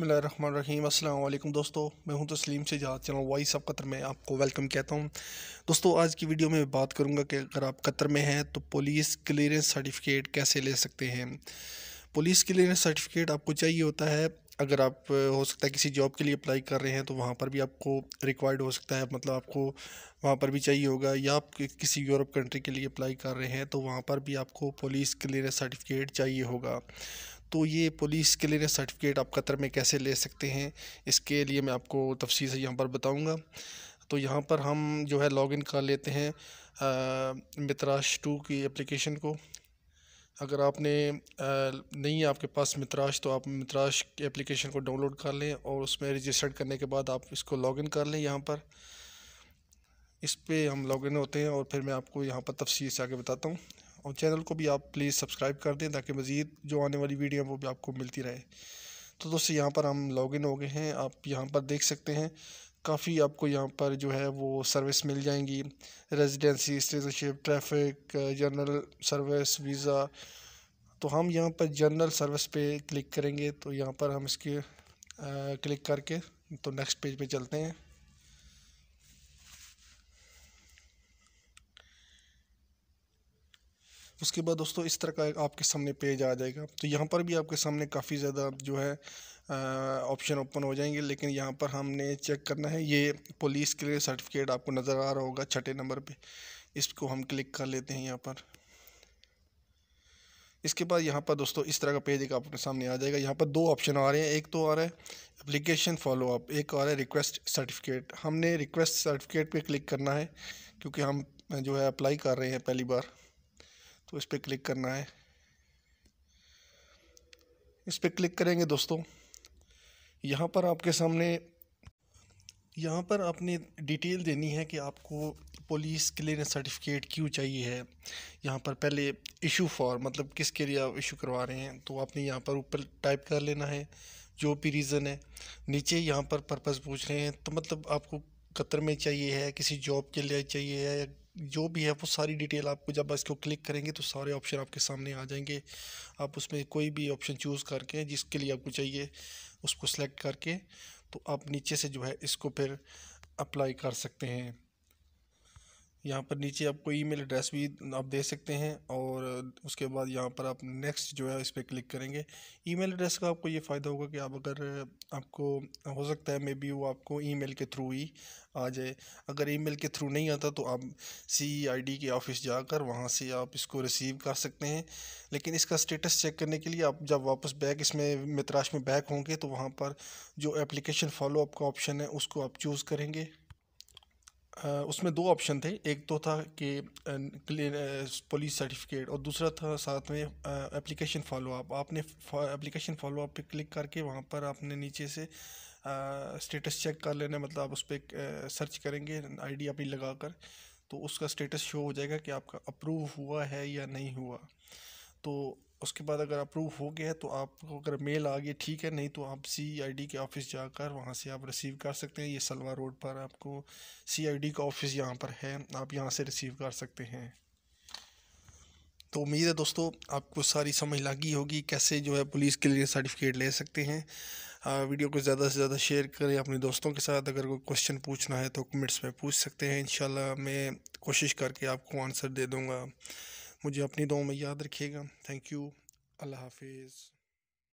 बसमीम अल्लाम दोस्तों मैं हूं तस्लीम से जहाँ चैनल वॉइस ऑफ कतर में आपको वेलकम कहता हूं दोस्तों आज की वीडियो में बात करूंगा कि अगर आप कतर में हैं तो पुलिस क्लियरेंस सर्टिफिकेट कैसे ले सकते हैं पुलिस क्लियरेंस सर्टिफिकेट आपको चाहिए होता है अगर आप हो सकता है किसी जॉब के लिए अप्लाई कर रहे हैं तो वहाँ पर भी आपको रिक्वायर्ड हो सकता है मतलब आपको वहाँ पर भी चाहिए होगा या आप किसी यूरोप कंट्री के लिए अप्लाई कर रहे हैं तो वहाँ पर भी आपको पुलिस क्लियरेंस सर्टिफिकेट चाहिए होगा तो ये पुलिस लिए सर्टिफिकेट आप कतर में कैसे ले सकते हैं इसके लिए मैं आपको तफसी से यहाँ पर बताऊँगा तो यहाँ पर हम जो है लॉग इन कर लेते हैं मित्राश टू की एप्लीकेशन को अगर आपने नहीं है आपके पास मित्राश तो आप मित्राश की एप्लीकेशन को डाउनलोड कर लें और उसमें रजिस्टर्ड करने के बाद आप इसको लॉगिन कर लें यहाँ पर इस पर हम लॉगिन होते हैं और फिर मैं आपको यहाँ पर तफसी से आगे बताता हूँ और चैनल को भी आप प्लीज़ सब्सक्राइब कर दें ताकि मज़ीद जो आने वाली वीडियो वो भी आपको मिलती रहे तो दोस्तों यहाँ पर हम लॉगिन हो गए हैं आप यहाँ पर देख सकते हैं काफ़ी आपको यहाँ पर जो है वो सर्विस मिल जाएंगी residency citizenship traffic general service visa तो हम यहाँ पर जनरल सर्विस पे क्लिक करेंगे तो यहाँ पर हम इसके आ, क्लिक करके तो नेक्स्ट पेज पे चलते हैं उसके बाद दोस्तों इस तरह का आपके सामने पेज आ जाएगा तो यहाँ पर भी आपके सामने काफ़ी ज़्यादा जो है ऑप्शन ओपन हो जाएंगे लेकिन यहाँ पर हमने चेक करना है ये पुलिस के लिए सर्टिफिकेट आपको नज़र आ रहा होगा छठे नंबर पे इसको हम क्लिक कर लेते हैं यहाँ पर इसके बाद यहाँ पर दोस्तों इस तरह का पेज एक आपके सामने आ जाएगा यहाँ पर दो ऑप्शन आ रहे हैं एक तो आ रहा है फॉलो फॉलोअप एक आ रहा है रिक्वेस्ट सर्टिफिकेट हमने रिक्वेस्ट सर्टिफिकेट पर क्लिक करना है क्योंकि हम जो है अप्लाई कर रहे हैं पहली बार तो इस पर क्लिक करना है इस पर क्लिक करेंगे दोस्तों यहाँ पर आपके सामने यहाँ पर आपने डिटेल देनी है कि आपको पुलिस क्लियरेंस सर्टिफिकेट क्यों चाहिए है यहाँ पर पहले इशू फॉर मतलब किसके लिए आप इशू करवा रहे हैं तो आपने यहाँ पर ऊपर टाइप कर लेना है जो भी रीज़न है नीचे यहाँ पर पर्पस पूछ रहे हैं तो मतलब आपको कतर में चाहिए है किसी जॉब के लिए चाहिए है या जो भी है वो सारी डिटेल आपको जब इसको क्लिक करेंगे तो सारे ऑप्शन आपके सामने आ जाएंगे आप उसमें कोई भी ऑप्शन चूज़ करके जिसके लिए आपको चाहिए उसको सेलेक्ट करके तो आप नीचे से जो है इसको फिर अप्लाई कर सकते हैं यहाँ पर नीचे आपको ईमेल एड्रेस भी आप दे सकते हैं और उसके बाद यहाँ पर आप नेक्स्ट जो है इस पर क्लिक करेंगे ईमेल एड्रेस का आपको ये फ़ायदा होगा कि आप अगर आपको हो सकता है मे बी वो आपको ईमेल के थ्रू ही आ जाए अगर ईमेल के थ्रू नहीं आता तो आप सी आई डी के ऑफ़िस जाकर वहाँ से आप इसको रिसीव कर सकते हैं लेकिन इसका स्टेटस चेक करने के लिए आप जब वापस बैक इसमें मित्राश में बैक होंगे तो वहाँ पर जो एप्लीकेशन फॉलोअप का ऑप्शन है उसको आप चूज़ करेंगे उसमें दो ऑप्शन थे एक तो था कि पुलिस सर्टिफिकेट और दूसरा था साथ में एप्लीकेशन फॉलोअप आपने एप्लीकेशन फॉलोअप पे क्लिक करके वहाँ पर आपने नीचे से स्टेटस चेक कर लेना मतलब आप उस पर सर्च करेंगे आईडी अपनी लगा कर तो उसका स्टेटस शो हो जाएगा कि आपका अप्रूव हुआ है या नहीं हुआ तो उसके बाद अगर अप्रूव हो गया है तो आपको अगर मेल आ गया ठीक है नहीं तो आप सी आई डी के ऑफ़िस जाकर वहाँ से आप रिसीव कर सकते हैं ये सलवा रोड पर आपको सी आई डी का ऑफ़िस यहाँ पर है आप यहाँ से रिसीव कर सकते हैं तो उम्मीद है दोस्तों आपको सारी समझ लगी होगी कैसे जो है पुलिस के लिए सर्टिफिकेट ले सकते हैं आ, वीडियो को ज़्यादा से ज़्यादा शेयर करें अपने दोस्तों के साथ अगर कोई क्वेश्चन पूछना है तो कमेंट्स में पूछ सकते हैं इन मैं कोशिश करके आपको आंसर दे दूँगा मुझे अपनी दो में याद रखिएगा थैंक यू अल्लाह हाफिज़